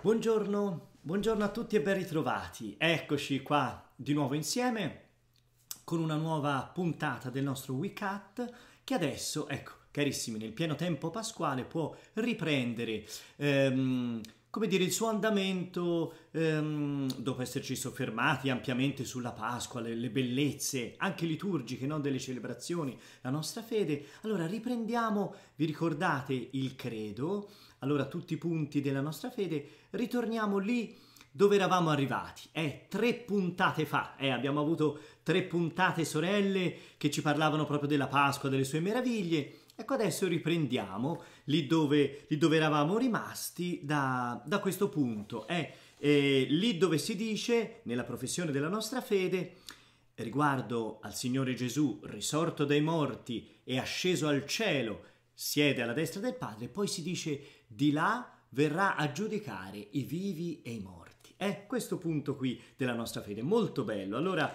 Buongiorno, buongiorno a tutti e ben ritrovati. Eccoci qua di nuovo insieme con una nuova puntata del nostro WeCat che adesso, ecco, carissimi, nel pieno tempo pasquale può riprendere ehm, come dire, il suo andamento, ehm, dopo esserci soffermati ampiamente sulla Pasqua, le, le bellezze, anche liturgiche, non delle celebrazioni, la nostra fede, allora riprendiamo, vi ricordate il credo, allora tutti i punti della nostra fede, ritorniamo lì dove eravamo arrivati. Eh, tre puntate fa, eh, abbiamo avuto tre puntate sorelle che ci parlavano proprio della Pasqua, delle sue meraviglie, Ecco adesso riprendiamo lì dove, lì dove eravamo rimasti da, da questo punto. È eh, lì dove si dice, nella professione della nostra fede, riguardo al Signore Gesù risorto dai morti e asceso al cielo, siede alla destra del Padre, poi si dice di là verrà a giudicare i vivi e i morti. È eh, questo punto qui della nostra fede, molto bello. Allora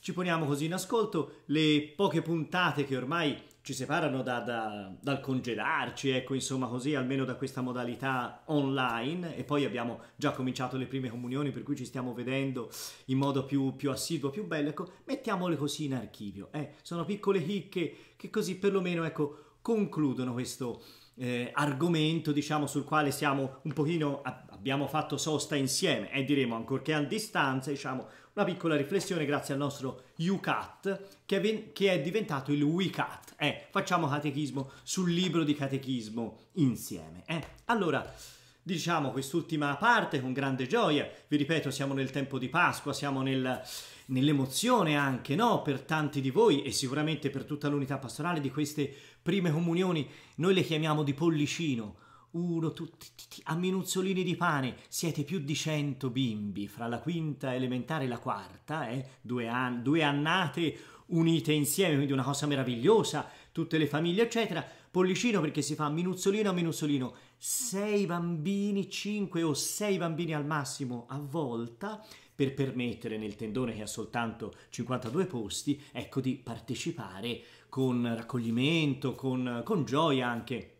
ci poniamo così in ascolto le poche puntate che ormai ci separano da, da, dal congedarci, ecco, insomma, così almeno da questa modalità online. E poi abbiamo già cominciato le prime comunioni, per cui ci stiamo vedendo in modo più, più assiduo, più bello. Ecco, mettiamole così in archivio. Eh. Sono piccole chicche che così perlomeno, ecco, concludono questo eh, argomento, diciamo, sul quale siamo un pochino abbiamo fatto sosta insieme e diremo ancorché a distanza, diciamo, una piccola riflessione grazie al nostro UCAT che è, che è diventato il WICAT. Eh, facciamo catechismo sul libro di catechismo insieme. Eh. Allora, diciamo quest'ultima parte con grande gioia, vi ripeto, siamo nel tempo di Pasqua, siamo nel, nell'emozione anche, no? Per tanti di voi e sicuramente per tutta l'unità pastorale di queste prime comunioni, noi le chiamiamo di pollicino uno, tutti, a minuzzolini di pane, siete più di cento bimbi, fra la quinta elementare e la quarta, eh? due, an- due annate unite insieme, quindi una cosa meravigliosa, tutte le famiglie, eccetera. Pollicino perché si fa minuzzolino a minuzzolino, sei bambini, cinque o sei bambini al massimo a volta, per permettere nel tendone che ha soltanto 52 posti, ecco, di partecipare con raccoglimento, con, con gioia anche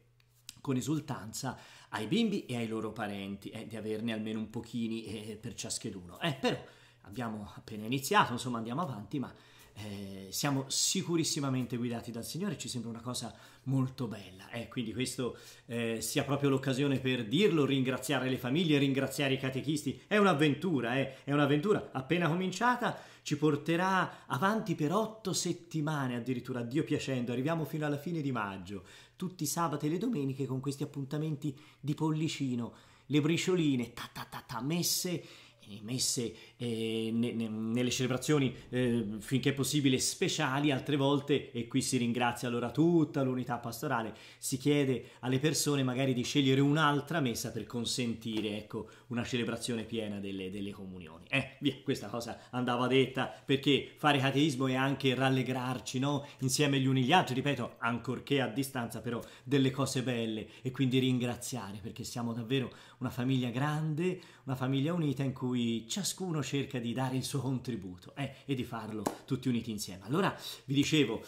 con esultanza ai bimbi e ai loro parenti, eh, di averne almeno un pochini eh, per ciascheduno. Eh, però abbiamo appena iniziato, insomma andiamo avanti, ma eh, siamo sicurissimamente guidati dal Signore, ci sembra una cosa molto bella. Eh, quindi questo eh, sia proprio l'occasione per dirlo, ringraziare le famiglie, ringraziare i catechisti. È un'avventura, eh, è un'avventura appena cominciata, ci porterà avanti per otto settimane addirittura, a Dio piacendo, arriviamo fino alla fine di maggio, tutti i sabati e le domeniche con questi appuntamenti di pollicino, le bricioline, ta ta ta ta, messe messe eh, ne, ne, nelle celebrazioni eh, finché possibile speciali, altre volte, e qui si ringrazia allora tutta l'unità pastorale, si chiede alle persone magari di scegliere un'altra messa per consentire ecco, una celebrazione piena delle, delle comunioni. Eh, via, questa cosa andava detta perché fare ateismo è anche rallegrarci no? insieme gli uni gli altri, ripeto, ancorché a distanza però delle cose belle e quindi ringraziare perché siamo davvero una famiglia grande, una famiglia unita in cui ciascuno cerca di dare il suo contributo eh, e di farlo tutti uniti insieme. Allora vi dicevo,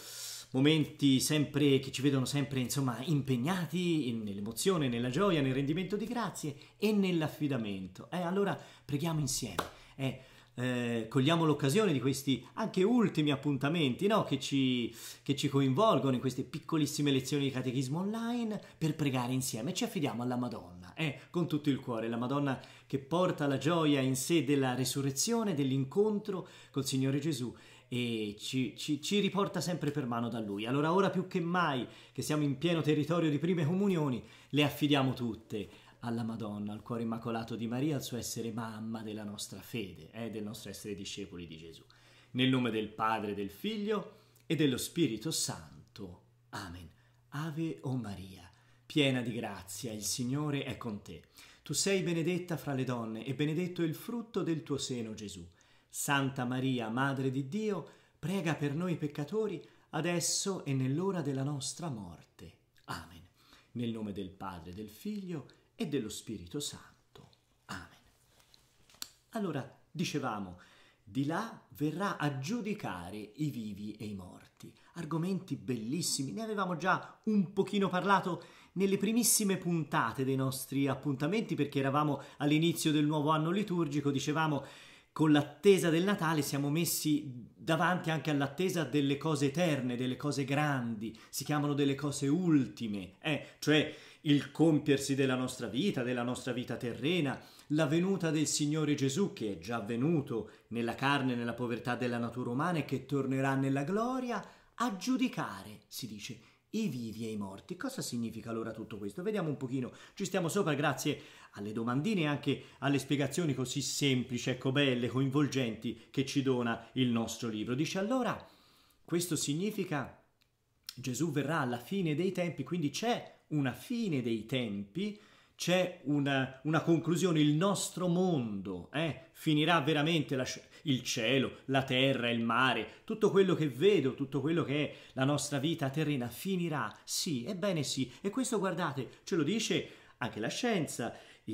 momenti sempre, che ci vedono sempre insomma, impegnati in, nell'emozione, nella gioia, nel rendimento di grazie e nell'affidamento. Eh, allora preghiamo insieme. Eh, eh, cogliamo l'occasione di questi anche ultimi appuntamenti no? che, ci, che ci coinvolgono in queste piccolissime lezioni di catechismo online per pregare insieme. Ci affidiamo alla Madonna, eh, con tutto il cuore, la Madonna che porta la gioia in sé della resurrezione, dell'incontro col Signore Gesù e ci, ci, ci, riporta sempre per mano da Lui. Allora ora più che mai, che siamo in pieno territorio di prime comunioni, le affidiamo tutte alla Madonna, al cuore immacolato di Maria, al suo essere mamma della nostra fede e eh, del nostro essere discepoli di Gesù. Nel nome del Padre, del Figlio e dello Spirito Santo. Amen. Ave o Maria, piena di grazia, il Signore è con te. Tu sei benedetta fra le donne e benedetto è il frutto del tuo seno, Gesù. Santa Maria, Madre di Dio, prega per noi peccatori, adesso e nell'ora della nostra morte. Amen. Nel nome del Padre, del Figlio e dello Spirito Santo. Amen. Allora, dicevamo, di là verrà a giudicare i vivi e i morti. Argomenti bellissimi, ne avevamo già un pochino parlato nelle primissime puntate dei nostri appuntamenti perché eravamo all'inizio del nuovo anno liturgico, dicevamo con l'attesa del Natale siamo messi davanti anche all'attesa delle cose eterne, delle cose grandi, si chiamano delle cose ultime, eh, cioè il compiersi della nostra vita, della nostra vita terrena, la venuta del Signore Gesù che è già venuto nella carne, nella povertà della natura umana e che tornerà nella gloria a giudicare, si dice, i vivi e i morti. Cosa significa allora tutto questo? Vediamo un pochino, ci stiamo sopra grazie alle domandine e anche alle spiegazioni così semplici, ecco belle, coinvolgenti che ci dona il nostro libro. Dice allora, questo significa Gesù verrà alla fine dei tempi, quindi c'è una fine dei tempi, c'è una, una conclusione, il nostro mondo eh, finirà veramente la, il cielo, la terra, il mare, tutto quello che vedo, tutto quello che è la nostra vita terrena finirà, sì, ebbene sì, e questo guardate, ce lo dice anche la scienza, I,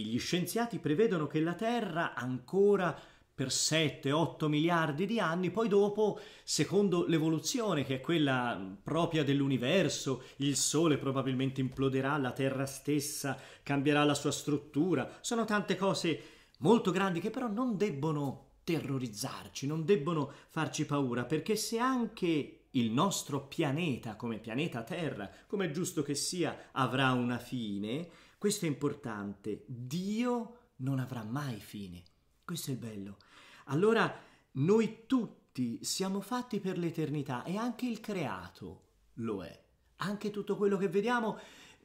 i, gli scienziati prevedono che la terra ancora per 7-8 miliardi di anni, poi dopo, secondo l'evoluzione che è quella propria dell'universo, il Sole probabilmente imploderà, la Terra stessa cambierà la sua struttura, sono tante cose molto grandi che però non debbono terrorizzarci, non debbono farci paura, perché se anche il nostro pianeta, come pianeta Terra, come è giusto che sia, avrà una fine, questo è importante, Dio non avrà mai fine. Questo è il bello. Allora noi tutti siamo fatti per l'eternità e anche il creato lo è. Anche tutto quello che vediamo,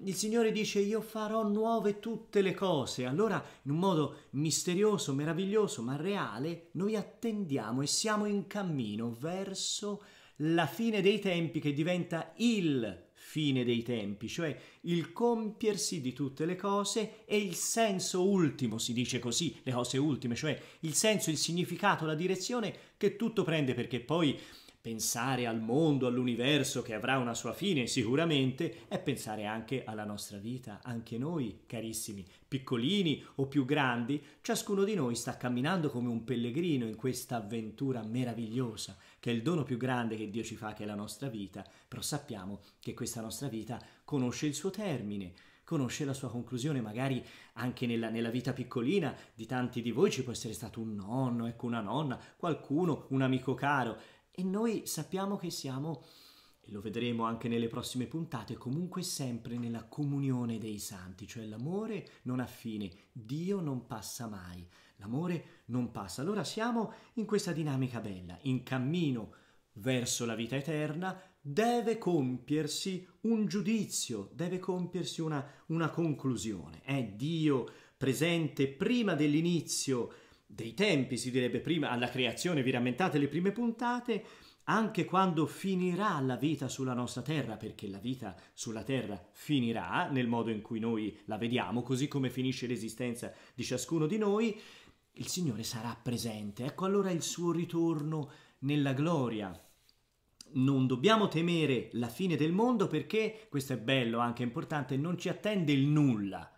il Signore dice io farò nuove tutte le cose. Allora, in un modo misterioso, meraviglioso, ma reale, noi attendiamo e siamo in cammino verso la fine dei tempi che diventa il fine dei tempi, cioè il compiersi di tutte le cose e il senso ultimo, si dice così, le cose ultime, cioè il senso, il significato, la direzione che tutto prende perché poi Pensare al mondo, all'universo che avrà una sua fine sicuramente, è pensare anche alla nostra vita. Anche noi, carissimi, piccolini o più grandi, ciascuno di noi sta camminando come un pellegrino in questa avventura meravigliosa, che è il dono più grande che Dio ci fa, che è la nostra vita, però sappiamo che questa nostra vita conosce il suo termine conosce la sua conclusione, magari anche nella, nella, vita piccolina di tanti di voi ci può essere stato un nonno, ecco una nonna, qualcuno, un amico caro. E noi sappiamo che siamo, e lo vedremo anche nelle prossime puntate, comunque sempre nella comunione dei santi, cioè l'amore non ha fine, Dio non passa mai, l'amore non passa. Allora siamo in questa dinamica bella, in cammino verso la vita eterna, deve compiersi un giudizio, deve compiersi una, una conclusione. È Dio presente prima dell'inizio dei tempi, si direbbe prima, alla creazione, vi rammentate le prime puntate, anche quando finirà la vita sulla nostra terra, perché la vita sulla terra finirà nel modo in cui noi la vediamo, così come finisce l'esistenza di ciascuno di noi, il Signore sarà presente. Ecco allora il suo ritorno nella gloria. Non dobbiamo temere la fine del mondo perché, questo è bello, anche importante, non ci attende il nulla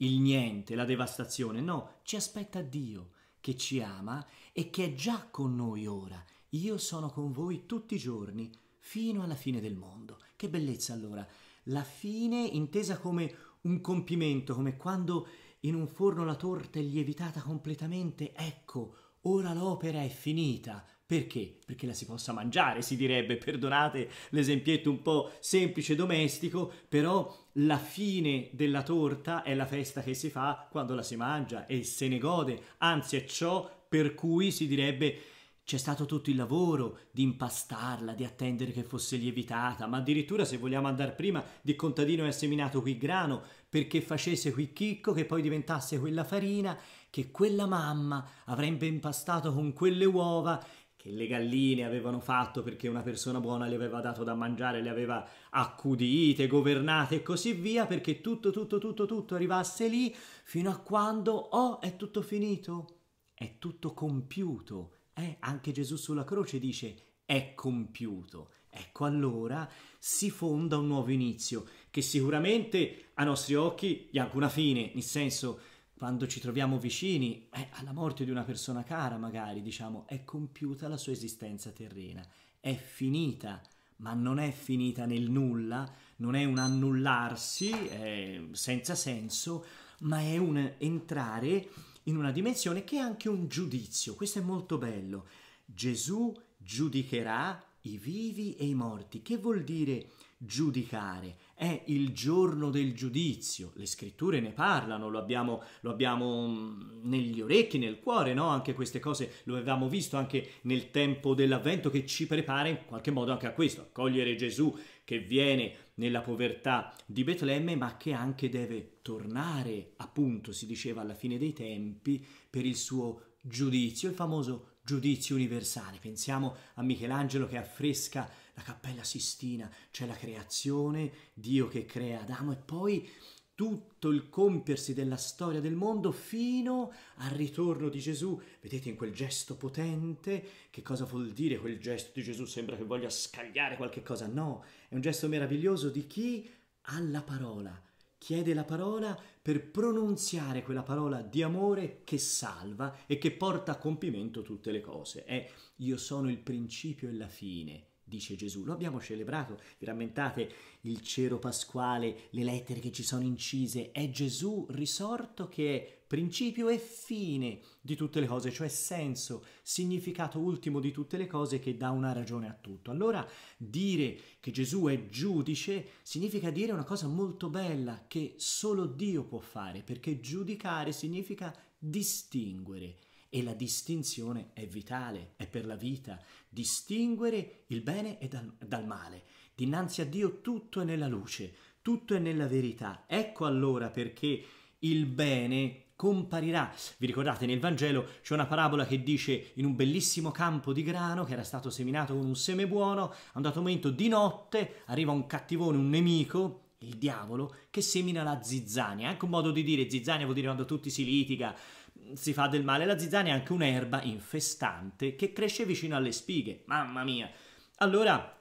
il niente, la devastazione, no, ci aspetta Dio che ci ama e che è già con noi ora. Io sono con voi tutti i giorni fino alla fine del mondo. Che bellezza allora! La fine intesa come un compimento, come quando in un forno la torta è lievitata completamente, ecco, ora l'opera è finita, perché? Perché la si possa mangiare, si direbbe, perdonate l'esempietto un po' semplice domestico, però la fine della torta è la festa che si fa quando la si mangia e se ne gode, anzi è ciò per cui si direbbe c'è stato tutto il lavoro di impastarla, di attendere che fosse lievitata, ma addirittura se vogliamo andare prima di contadino è seminato qui grano perché facesse qui chicco che poi diventasse quella farina che quella mamma avrebbe impastato con quelle uova che le galline avevano fatto perché una persona buona le aveva dato da mangiare, le aveva accudite, governate e così via, perché tutto, tutto, tutto, tutto arrivasse lì fino a quando, oh, è tutto finito, è tutto compiuto. Eh, anche Gesù sulla croce dice, è compiuto. Ecco allora si fonda un nuovo inizio, che sicuramente a nostri occhi è anche una fine, nel senso quando ci troviamo vicini eh, alla morte di una persona cara, magari diciamo, è compiuta la sua esistenza terrena, è finita, ma non è finita nel nulla, non è un annullarsi eh, senza senso, ma è un entrare in una dimensione che è anche un giudizio. Questo è molto bello. Gesù giudicherà i vivi e i morti. Che vuol dire giudicare? È il giorno del giudizio. Le scritture ne parlano, lo abbiamo, lo abbiamo mm, negli orecchi, nel cuore, no? Anche queste cose lo avevamo visto anche nel tempo dell'avvento che ci prepara in qualche modo anche a questo, accogliere Gesù che viene nella povertà di Betlemme, ma che anche deve tornare, appunto, si diceva alla fine dei tempi, per il suo giudizio, il famoso giudizio universale. Pensiamo a Michelangelo che affresca la Cappella Sistina, c'è la creazione, Dio che crea Adamo e poi tutto il compiersi della storia del mondo fino al ritorno di Gesù. Vedete in quel gesto potente, che cosa vuol dire quel gesto di Gesù? Sembra che voglia scagliare qualche cosa. No, è un gesto meraviglioso di chi ha la parola, chiede la parola per pronunziare quella parola di amore che salva e che porta a compimento tutte le cose. È io sono il principio e la fine, dice Gesù. Lo abbiamo celebrato, vi rammentate il cero pasquale, le lettere che ci sono incise, è Gesù risorto che è principio e fine di tutte le cose, cioè senso, significato ultimo di tutte le cose che dà una ragione a tutto. Allora dire che Gesù è giudice significa dire una cosa molto bella che solo Dio può fare, perché giudicare significa distinguere e la distinzione è vitale, è per la vita, distinguere il bene e dal, dal male. Dinanzi a Dio tutto è nella luce, tutto è nella verità. Ecco allora perché il bene comparirà. Vi ricordate nel Vangelo c'è una parabola che dice in un bellissimo campo di grano che era stato seminato con un seme buono, a un dato momento di notte arriva un cattivone, un nemico, il diavolo, che semina la zizzania. È anche un modo di dire zizzania vuol dire quando tutti si litiga, si fa del male. La zizzania è anche un'erba infestante che cresce vicino alle spighe. Mamma mia! Allora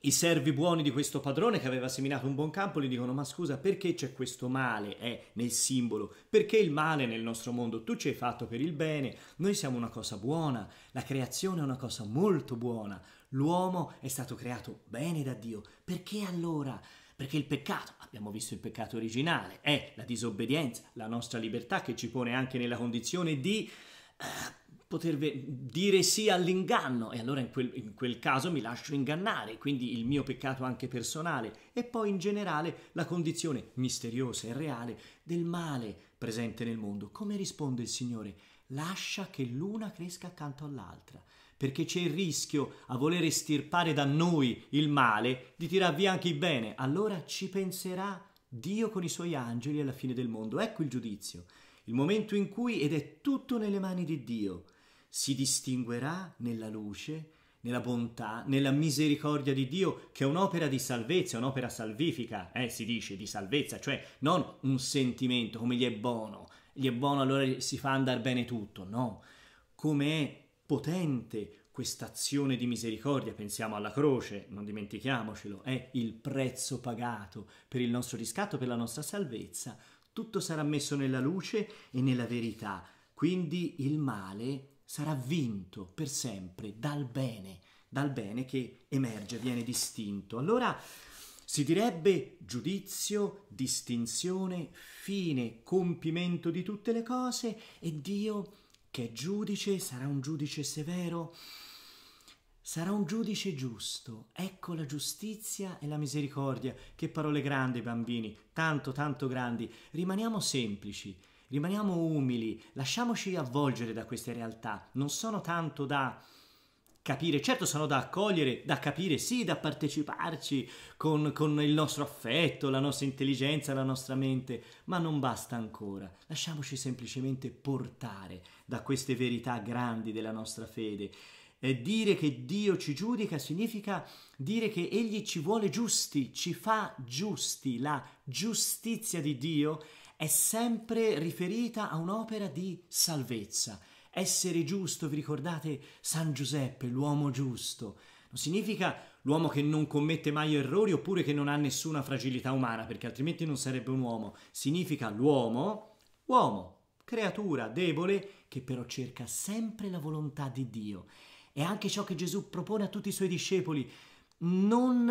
i servi buoni di questo padrone che aveva seminato un buon campo gli dicono: Ma scusa, perché c'è questo male eh, nel simbolo? Perché il male nel nostro mondo? Tu ci hai fatto per il bene, noi siamo una cosa buona, la creazione è una cosa molto buona, l'uomo è stato creato bene da Dio, perché allora? Perché il peccato, abbiamo visto il peccato originale, è la disobbedienza, la nostra libertà che ci pone anche nella condizione di eh, poter dire sì all'inganno e allora in quel, in quel caso mi lascio ingannare, quindi il mio peccato anche personale e poi in generale la condizione misteriosa e reale del male presente nel mondo. Come risponde il Signore? Lascia che l'una cresca accanto all'altra perché c'è il rischio, a voler estirpare da noi il male, di tirar via anche il bene. Allora ci penserà Dio con i suoi angeli alla fine del mondo. Ecco il giudizio, il momento in cui, ed è tutto nelle mani di Dio, si distinguerà nella luce, nella bontà, nella misericordia di Dio, che è un'opera di salvezza, un'opera salvifica, eh, si dice di salvezza, cioè non un sentimento come gli è buono, gli è buono allora si fa andare bene tutto, no, come è potente questa azione di misericordia, pensiamo alla croce, non dimentichiamocelo, è il prezzo pagato per il nostro riscatto, per la nostra salvezza, tutto sarà messo nella luce e nella verità, quindi il male sarà vinto per sempre dal bene, dal bene che emerge, viene distinto. Allora si direbbe giudizio, distinzione, fine, compimento di tutte le cose e Dio che è giudice, sarà un giudice severo, sarà un giudice giusto. Ecco la giustizia e la misericordia. Che parole grandi, bambini, tanto, tanto grandi. Rimaniamo semplici, rimaniamo umili, lasciamoci avvolgere da queste realtà. Non sono tanto da capire, certo sono da accogliere, da capire, sì, da parteciparci con, con, il nostro affetto, la nostra intelligenza, la nostra mente, ma non basta ancora. Lasciamoci semplicemente portare da queste verità grandi della nostra fede. E dire che Dio ci giudica significa dire che Egli ci vuole giusti, ci fa giusti. La giustizia di Dio è sempre riferita a un'opera di salvezza essere giusto, vi ricordate San Giuseppe, l'uomo giusto? Non significa l'uomo che non commette mai errori oppure che non ha nessuna fragilità umana, perché altrimenti non sarebbe un uomo. Significa l'uomo, uomo, creatura debole che però cerca sempre la volontà di Dio. È anche ciò che Gesù propone a tutti i suoi discepoli, non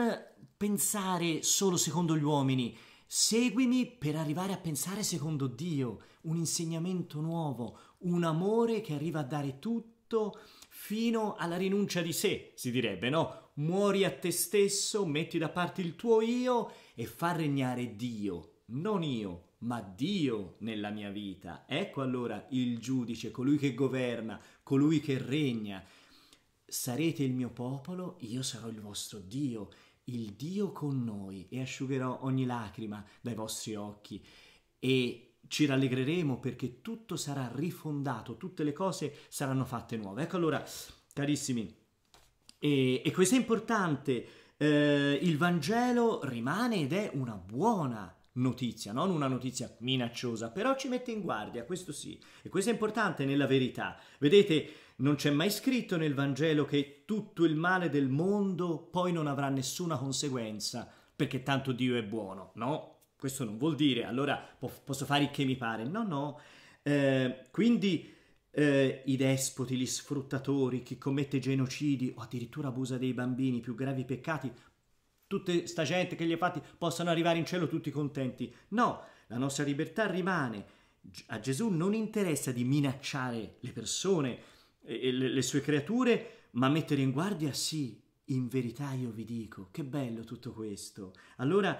pensare solo secondo gli uomini, Seguimi per arrivare a pensare secondo Dio, un insegnamento nuovo, un amore che arriva a dare tutto fino alla rinuncia di sé, si direbbe, no? Muori a te stesso, metti da parte il tuo io e fa regnare Dio, non io, ma Dio nella mia vita. Ecco allora il giudice, colui che governa, colui che regna. Sarete il mio popolo, io sarò il vostro Dio il Dio con noi e asciugherò ogni lacrima dai vostri occhi e ci rallegreremo perché tutto sarà rifondato, tutte le cose saranno fatte nuove. Ecco allora, carissimi, e, e questo è importante, eh, il Vangelo rimane ed è una buona notizia, non una notizia minacciosa, però ci mette in guardia, questo sì, e questo è importante nella verità. Vedete, non c'è mai scritto nel Vangelo che tutto il male del mondo poi non avrà nessuna conseguenza, perché tanto Dio è buono. No, questo non vuol dire, allora posso fare il che mi pare. No, no. Eh, quindi eh, i despoti, gli sfruttatori, chi commette genocidi o addirittura abusa dei bambini, i più gravi peccati, tutta sta gente che li ha fatti possano arrivare in cielo tutti contenti. No, la nostra libertà rimane. A Gesù non interessa di minacciare le persone, e le, le sue creature, ma mettere in guardia sì, in verità io vi dico, che bello tutto questo. Allora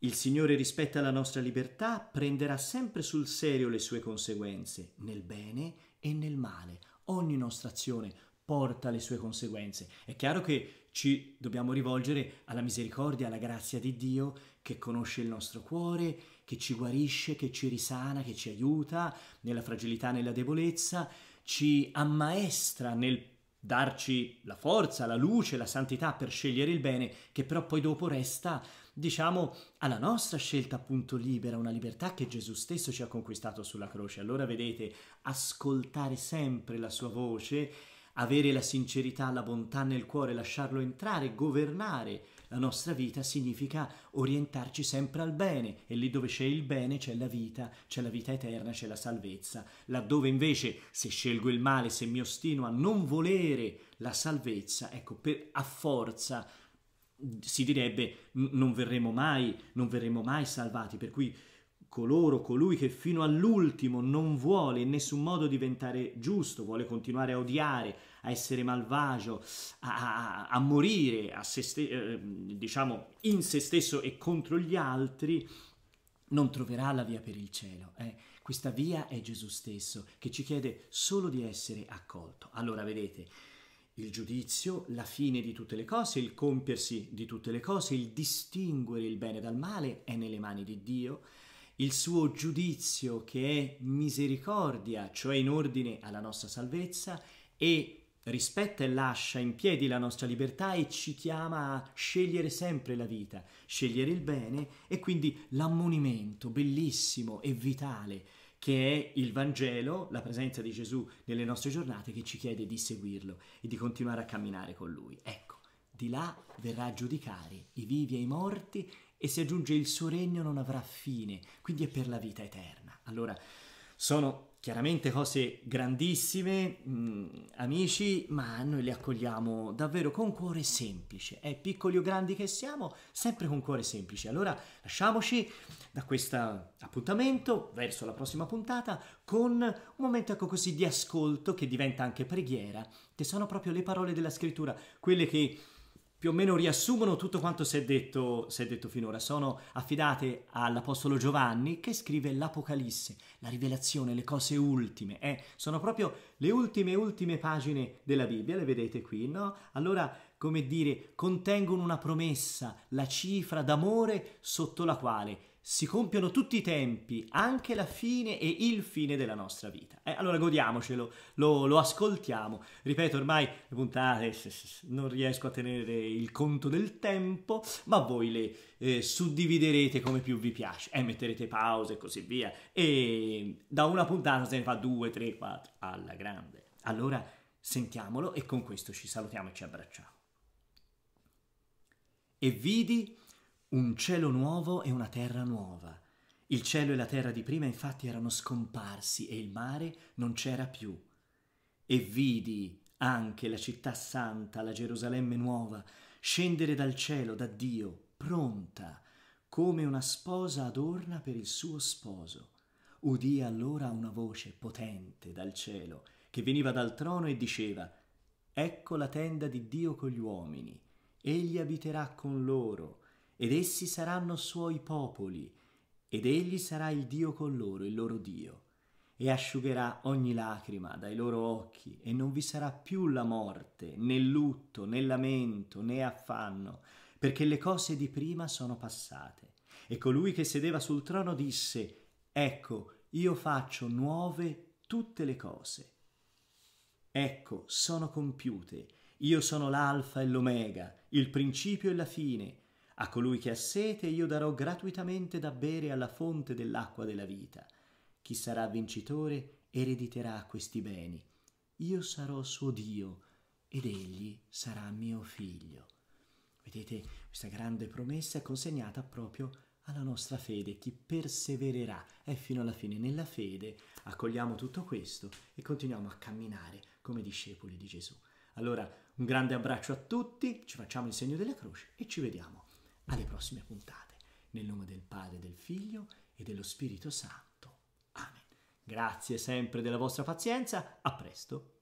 il Signore rispetta la nostra libertà, prenderà sempre sul serio le sue conseguenze, nel bene e nel male. Ogni nostra azione porta le sue conseguenze. È chiaro che ci dobbiamo rivolgere alla misericordia, alla grazia di Dio che conosce il nostro cuore, che ci guarisce, che ci risana, che ci aiuta nella fragilità, nella debolezza, ci ammaestra nel darci la forza, la luce, la santità per scegliere il bene, che però poi dopo resta, diciamo, alla nostra scelta appunto libera, una libertà che Gesù stesso ci ha conquistato sulla croce. Allora vedete, ascoltare sempre la sua voce, avere la sincerità, la bontà nel cuore, lasciarlo entrare, governare la nostra vita significa orientarci sempre al bene e lì dove c'è il bene c'è la vita, c'è la vita eterna, c'è la salvezza. Laddove invece se scelgo il male, se mi ostino a non volere la salvezza, ecco, per, a forza si direbbe non verremo mai, non verremo mai salvati, per cui coloro, colui che fino all'ultimo non vuole in nessun modo diventare giusto, vuole continuare a odiare, a essere malvagio, a, a, a morire a ste, eh, diciamo, in se stesso e contro gli altri, non troverà la via per il cielo. Eh. Questa via è Gesù stesso che ci chiede solo di essere accolto. Allora vedete, il giudizio, la fine di tutte le cose, il compiersi di tutte le cose, il distinguere il bene dal male è nelle mani di Dio. Il suo giudizio che è misericordia, cioè in ordine alla nostra salvezza, e rispetta e lascia in piedi la nostra libertà e ci chiama a scegliere sempre la vita, scegliere il bene e quindi l'ammonimento bellissimo e vitale che è il Vangelo, la presenza di Gesù nelle nostre giornate che ci chiede di seguirlo e di continuare a camminare con lui. Ecco, di là verrà a giudicare i vivi e i morti e se aggiunge il suo regno non avrà fine, quindi è per la vita eterna. Allora, sono chiaramente cose grandissime, mh, mm, amici, ma noi le accogliamo davvero con cuore semplice, eh, piccoli o grandi che siamo, sempre con cuore semplice. Allora lasciamoci da questo appuntamento verso la prossima puntata con un momento ecco così di ascolto che diventa anche preghiera, che sono proprio le parole della scrittura, quelle che più o meno riassumono tutto quanto si è detto, si è detto finora. Sono affidate all'Apostolo Giovanni che scrive l'Apocalisse, la rivelazione, le cose ultime. Eh, sono proprio le ultime, ultime pagine della Bibbia, le vedete qui, no? Allora, come dire, contengono una promessa, la cifra d'amore sotto la quale si compiono tutti i tempi, anche la fine e il fine della nostra vita. Eh, allora godiamocelo, lo, lo, ascoltiamo. Ripeto, ormai le puntate non riesco a tenere il conto del tempo, ma voi le eh, suddividerete come più vi piace. Eh, metterete pause e così via. E da una puntata se ne fa due, tre, quattro, alla grande. Allora sentiamolo e con questo ci salutiamo e ci abbracciamo. E vidi un cielo nuovo e una terra nuova. Il cielo e la terra di prima infatti erano scomparsi e il mare non c'era più. E vidi anche la città santa, la Gerusalemme nuova, scendere dal cielo, da Dio, pronta, come una sposa adorna per il suo sposo. Udì allora una voce potente dal cielo, che veniva dal trono e diceva, Ecco la tenda di Dio con gli uomini, egli abiterà con loro, ed essi saranno suoi popoli, ed egli sarà il Dio con loro, il loro Dio, e asciugherà ogni lacrima dai loro occhi, e non vi sarà più la morte, né lutto, né lamento, né affanno, perché le cose di prima sono passate. E colui che sedeva sul trono disse, Ecco, io faccio nuove tutte le cose. Ecco, sono compiute. Io sono l'alfa e l'omega, il principio e la fine. A colui che ha sete io darò gratuitamente da bere alla fonte dell'acqua della vita. Chi sarà vincitore erediterà questi beni. Io sarò suo Dio ed egli sarà mio figlio. Vedete questa grande promessa è consegnata proprio alla nostra fede, chi persevererà è fino alla fine nella fede. Accogliamo tutto questo e continuiamo a camminare come discepoli di Gesù. Allora, un grande abbraccio a tutti, ci facciamo il segno della croce e ci vediamo alle prossime puntate. Nel nome del Padre, del Figlio e dello Spirito Santo. Amen. Grazie sempre della vostra pazienza, a presto.